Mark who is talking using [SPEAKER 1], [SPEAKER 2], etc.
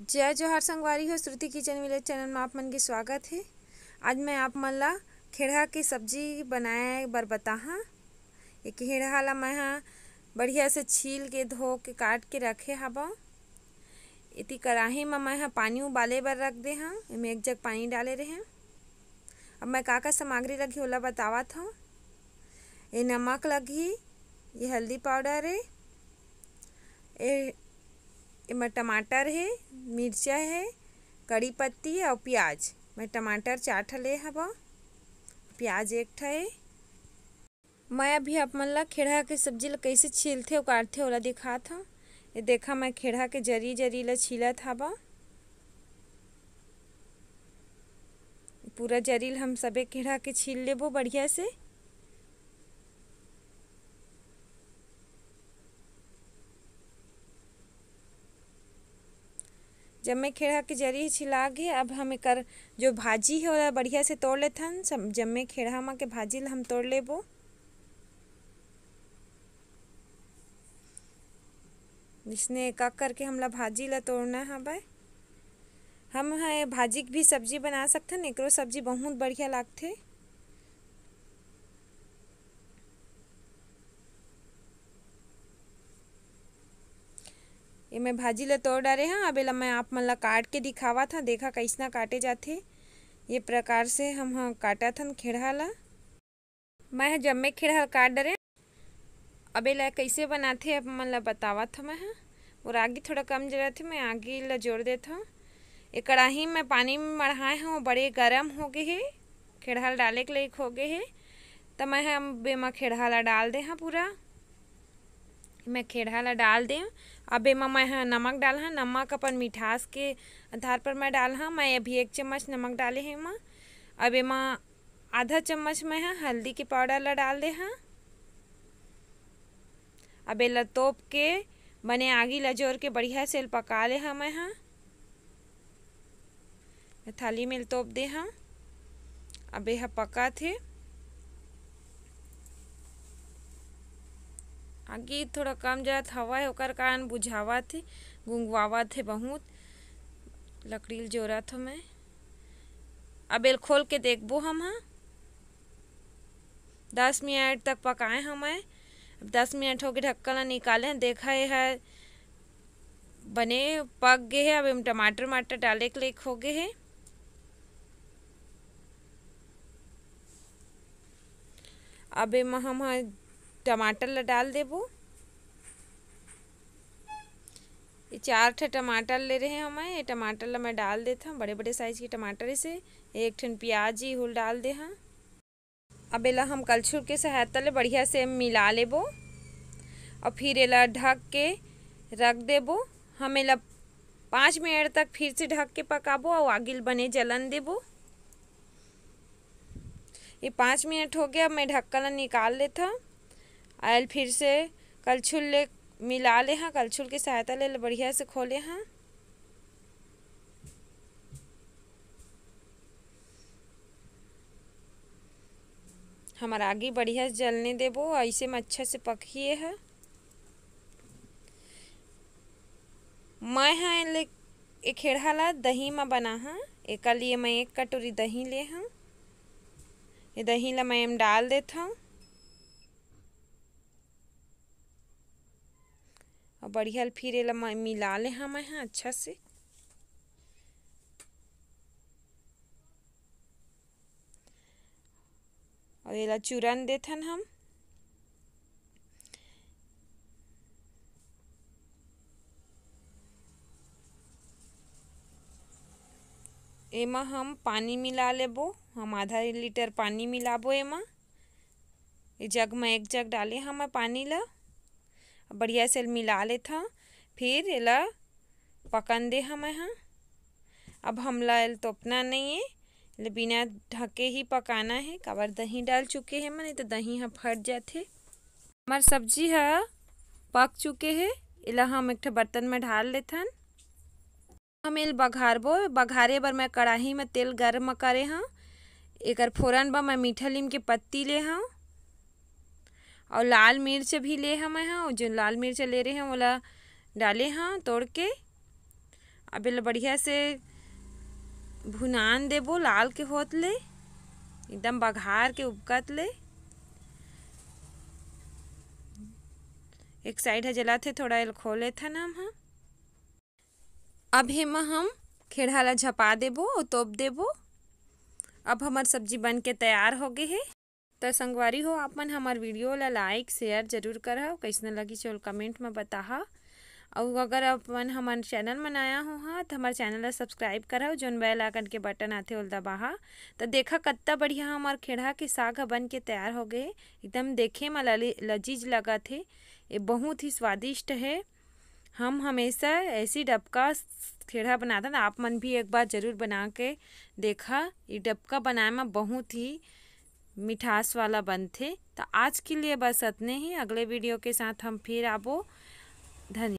[SPEAKER 1] जय जोहार संगवारी हो श्रुति किचन विलेज चैनल में आप मन के स्वागत है आज मैं आप मन ला खेड़ा की सब्जी बनाए बर बताहा ये खेड़ा ला मैं हाँ बढ़िया से छील के धो के काट के रखे हवा इति कढ़ाही में मैं हाँ पानी उबाले बर रख दे हाँ इमें एक जग पानी डाले रहे अब मैं का का सामग्री लगी ओला बतावा था ये नमक लगी ये हल्दी पाउडर है ये इमें टमाटर है मिर्चा है कड़ी पत्ती और प्याज मैं टमाटर चार ले हब प्याज एक ठे मैं अभी अपन ला खेड़ा के सब्जी ला कैसे छीलते काटते वाला दिखा था ये देखा मैं खेड़ा के जरी जरी ला छीला था बा पूरा जरील हम सबे खेड़ा के छील लेबो बढ़िया से जब मैं खेड़ा के जरिए छिला गे अब हम एक जो भाजी है वह बढ़िया से तोड़ हैं जब मैं खेड़ा माँ के भाजी ल हम तोड़ लेबो जिसने एक करके हमला भाजी ला तोड़ना है भाई हम हाँ भाजी की भी सब्जी बना हैं एक सब्जी बहुत बढ़िया हैं ये मैं भाजी हाँ, ला तोड़ डाले हाँ अबेला मैं आप मन ला काट के दिखावा था देखा कैसना काटे जाते ये प्रकार से हम हाँ काटा था खेड़ा ला मैं मैं खेड़ा काट डरे ला कैसे बनाते अब मन ला बतावा था मैं हाँ। और आगे थोड़ा कम जरा थे मैं आगे ला जोड़ देता हूँ ये कढ़ाही में पानी में मढ़ाए हूँ बड़े गर्म हो गए है खेड़ा डाले के लिए हो गए है तो मैं हम हाँ, बेमा खेड़हला डाल दे हाँ पूरा मैं खेड़ा ला डाल दे अब एमा मैं हाँ नमक डाल हाँ नमक अपन मिठास के आधार पर मैं डाल हाँ मैं अभी एक चम्मच नमक डाले हैं एमा अब एमा आधा चम्मच मैं हाँ हल्दी के पाउडर ला डाल दे हाँ अब एला तोप के बने आगे ला जोर के बढ़िया से पका ले हाँ मैं हाँ थाली में तोप दे हाँ अब यह पका थे आगे थोड़ा कम जात हवा ओकर कारण बुझावा थे गुंगवावा थे बहुत लकड़ी जोड़ा था मैं अब एल खोल के देखबो हम हाँ दस मिनट तक पकाए हमें अब दस मिनट हो गए ढक्कन निकाले हैं देखा है बने पक गए हैं अब हम टमाटर वमाटर डाले के लिए हो गए हैं अब हम हाँ टमाटर ला डाल देबो ये चार ठे टमाटर ले रहे हैं हमें ये टमाटर ला मैं डाल देता हूँ बड़े बड़े साइज के टमाटर इसे एक ठन प्याज ही हुल डाल दे हाँ अब एला हम कलछुर के सहायता ले बढ़िया से मिला लेबो और फिर एला ढक के रख देबो हम एला पाँच मिनट तक फिर से ढक के पकाबो और आगिल बने जलन देबो ये पाँच मिनट हो गया मैं ढक्कन निकाल लेता आयल फिर से कलछुल ले मिला ले हाँ कलछुल की सहायता ले, बढ़िया से खोले हाँ हमारा आगे बढ़िया से जलने देबो ऐसे में अच्छा से पकिए है हाँ। मैं हाँ ले एक खेड़ा ला दही में बना हाँ एक लिए मैं एक कटोरी दही ले हाँ ये दही ला मैं डाल देता हूँ और बढ़िया फिर एला मिला ले हम यहाँ अच्छा से और एला चूरन देथन हम एमा हम पानी मिला लेबो हम आधा लीटर पानी मिलाबो एमा ये जग में एक जग डाले हम पानी ला बढ़िया से मिला लेते हैं फिर एला पकन दे हम यहाँ अब हमला एल तोपना नहीं है बिना ढके ही पकाना है काबर दही डाल चुके हैं मैंने तो दही हाँ फट जाते हमार सब्जी है पक चुके है इला हम एक बर्तन में ढाल हैं हम एल बघारबो बघारे पर मैं कढ़ाही में तेल गर्म करे हाँ एक फोरन पर मैं मीठा लीम के पत्ती ले हाँ और लाल मिर्च भी ले हम यहाँ जो लाल मिर्च ले रहे हैं वाला डाले हाँ तोड़ के अब बढ़िया से भुनान देबो लाल के होत ले एकदम बघार के उबकत ले एक साइड है जला थे थोड़ा एल ले था नाम हाँ अब हेम हम खेड़ा ला झपा देबो और तोप देबो अब हमार सब्जी बन के तैयार हो गए है तो संगवारी हो आप मन हमार वीडियो ला लाइक शेयर जरूर करह कैसे लगी चल कमेंट में बता और अगर आप मन हमार चैनल में आया हो हाँ तो हमारे चैनल ला सब्सक्राइब करह जोन बेल आइकन के बटन आते उल दबाहा तो देखा कत्ता बढ़िया हमार खेड़ा के साग बन के तैयार हो गए एकदम देखे में लजीज लगा थे ये बहुत ही स्वादिष्ट है हम हमेशा ऐसी डबका खेड़ा बनाते हैं आप मन भी एक बार ज़रूर बना के देखा ये डबका बनाए में बहुत ही मिठास वाला बन थे तो आज के लिए बस इतने ही अगले वीडियो के साथ हम फिर आबो धन्यवाद